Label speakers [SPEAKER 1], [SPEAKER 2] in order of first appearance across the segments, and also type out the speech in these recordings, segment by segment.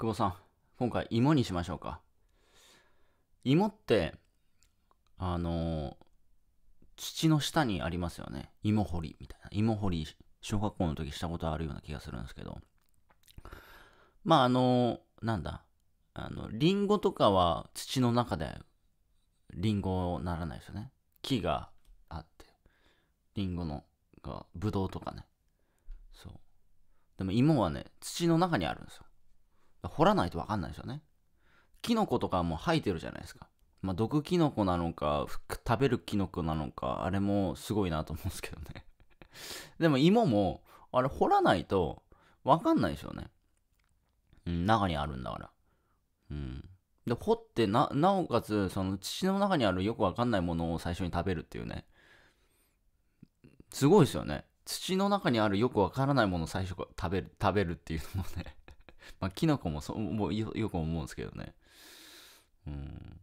[SPEAKER 1] 久保さん、今回芋にしましょうか。芋って、あの土の下にありますよね。芋掘りみたいな。芋掘り、小学校の時したことあるような気がするんですけど。まあ、あのなんだ。あの、リンゴとかは土の中で、リンゴならないですよね。木があって、リンゴの、が、ブドウとかね。そう。でも芋はね、土の中にあるんですよ。掘らないと分かんないですよね。キノコとかも生えてるじゃないですか。まあ、毒キノコなのか、食べるキノコなのか、あれもすごいなと思うんですけどね。でも芋も、あれ掘らないと分かんないですよね。うん、中にあるんだから。うん。で、掘ってな、なおかつ、その土の中にあるよく分かんないものを最初に食べるっていうね。すごいですよね。土の中にあるよくわからないものを最初食べる、食べるっていうのもねまあ、キノコもそもうよく思うんですけどね。うん。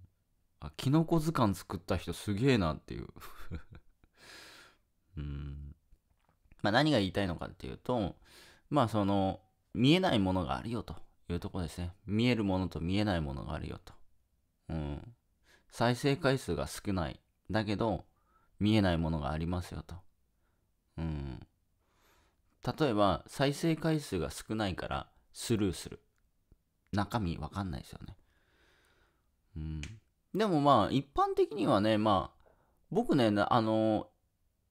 [SPEAKER 1] あ、キノコ図鑑作った人すげえなっていう。うん。まあ、何が言いたいのかっていうと、まあ、その、見えないものがあるよというとこですね。見えるものと見えないものがあるよと。うん。再生回数が少ない。だけど、見えないものがありますよと。うん。例えば、再生回数が少ないから、スルーする。中身わかんないですよね。うん。でもまあ、一般的にはね、まあ、僕ね、あの、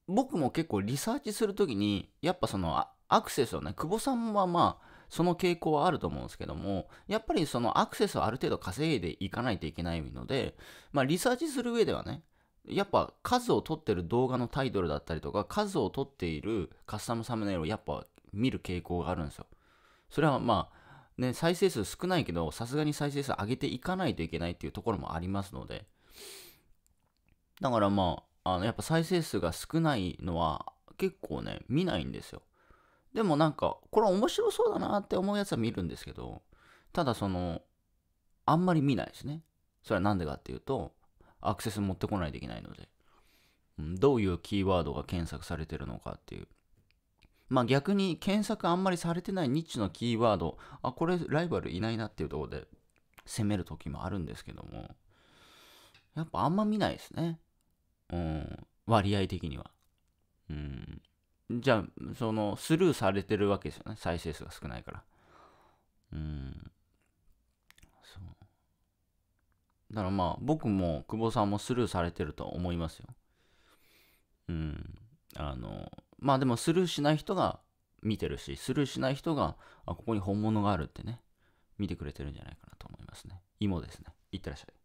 [SPEAKER 1] 僕も結構リサーチするときに、やっぱそのアクセスをね、久保さんはまあ、その傾向はあると思うんですけども、やっぱりそのアクセスをある程度稼いでいかないといけないので、まあリサーチする上ではね、やっぱ数を取ってる動画のタイトルだったりとか、数を取っているカスタムサムネイルをやっぱ見る傾向があるんですよ。それはまあ、ね、再生数少ないけど、さすがに再生数上げていかないといけないっていうところもありますので、だからまあ、あのやっぱ再生数が少ないのは結構ね、見ないんですよ。でもなんか、これ面白そうだなって思うやつは見るんですけど、ただその、あんまり見ないですね。それはなんでかっていうと、アクセス持ってこないといけないので、うん、どういうキーワードが検索されてるのかっていう。まあ、逆に検索あんまりされてないニッチのキーワード、あ、これライバルいないなっていうところで攻める時もあるんですけども、やっぱあんま見ないですね。うん、割合的には。うん。じゃあ、そのスルーされてるわけですよね。再生数が少ないから。うん。そう。だからまあ、僕も久保さんもスルーされてると思いますよ。うん。あの、まあでもスルーしない人が見てるし、スルーしない人が、あ、ここに本物があるってね、見てくれてるんじゃないかなと思いますね。芋ですね。いってらっしゃい。